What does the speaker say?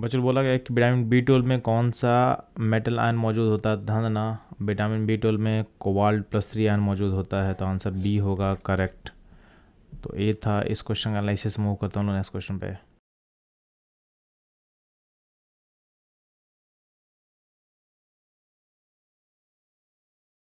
बच्चों बोला गया कि विटामिन बी ट्वेल्व में कौन सा मेटल आयन मौजूद होता है धनना विटामिन बी ट्वेल्व में कोवाल्ट प्लस थ्री आयन मौजूद होता है तो आंसर बी होगा करेक्ट तो ए था इस क्वेश्चन का एनालिसिस मूव करता हूँ नेक्स्ट क्वेश्चन पे